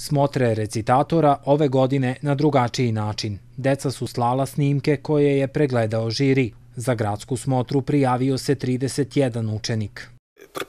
Smotre recitatora ove godine na drugačiji način. Deca su slala snimke koje je pregledao žiri. Za gradsku smotru prijavio se 31 učenik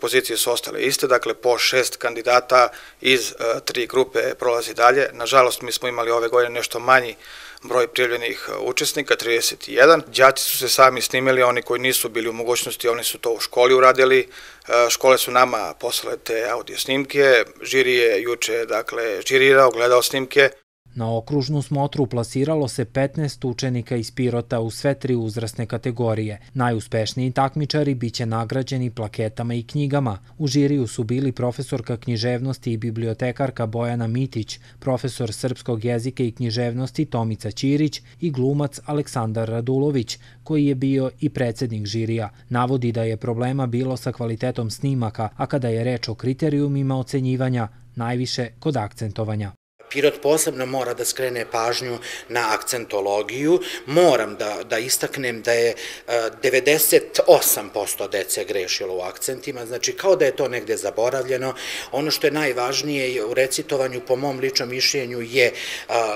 pozicije su ostale iste, dakle po šest kandidata iz e, tri grupe prolazi dalje. Nažalost, mi smo imali ove godine nešto manji broj prijavljenih e, učesnika, 31. Đaci su se sami snimili, oni koji nisu bili u mogućnosti, oni su to u školi uradili. E, škole su nama poslale te audio snimke, žiri je juče, dakle, žirirao, gledao snimke. Na okružnu smotru plasiralo se 15 učenika iz Pirota u sve tri uzrasne kategorije. Najuspešniji takmičari biće nagrađeni plaketama i knjigama. U žiriju su bili profesorka književnosti i bibliotekarka Bojana Mitić, profesor srpskog jezika i književnosti Tomica Ćirić i glumac Aleksandar Radulović, koji je bio i predsednik žirija. Navodi da je problema bilo sa kvalitetom snimaka, a kada je reč o kriterijumima ocenjivanja, najviše kod akcentovanja. Pirot posebno mora da skrene pažnju na akcentologiju. Moram da, da istaknem da je 98% e, dece grešilo u akcentima, znači kao da je to negde zaboravljeno. Ono što je najvažnije u recitovanju, po mom ličnom mišljenju, je e,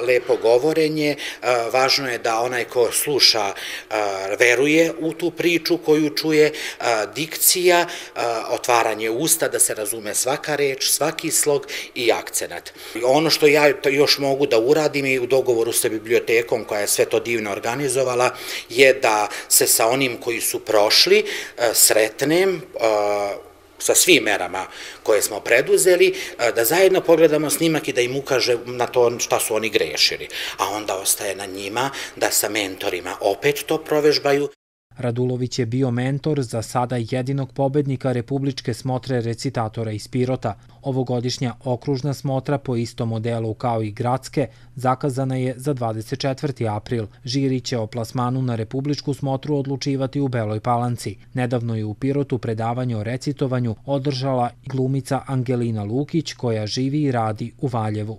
lepo govorenje. E, važno je da onaj ko sluša veruje u tu priču koju čuje, dikcija, otvaranje usta, da se razume svaka reč, svaki slog i akcenat. Ono što ja šta još mogu da uradim i u dogovoru sa bibliotekom koja je sve to divno organizovala je da se sa onim koji su prošli e, sretnem e, sa svim merama koje smo preduzeli, e, da zajedno pogledamo snimak i da im ukaže na to šta su oni grešili. A onda ostaje na njima da sa mentorima opet to provežbaju. Radulović je bio mentor za sada jedinog pobednika Republičke smotre recitatora iz Pirota. Ovogodišnja okružna smotra po istom modelu kao i gradske zakazana je za 24. april. Žiri će o plasmanu na Republičku smotru odlučivati u Beloj Palanci. Nedavno je u Pirotu predavanje o recitovanju održala glumica Angelina Lukić koja živi i radi u Valjevu.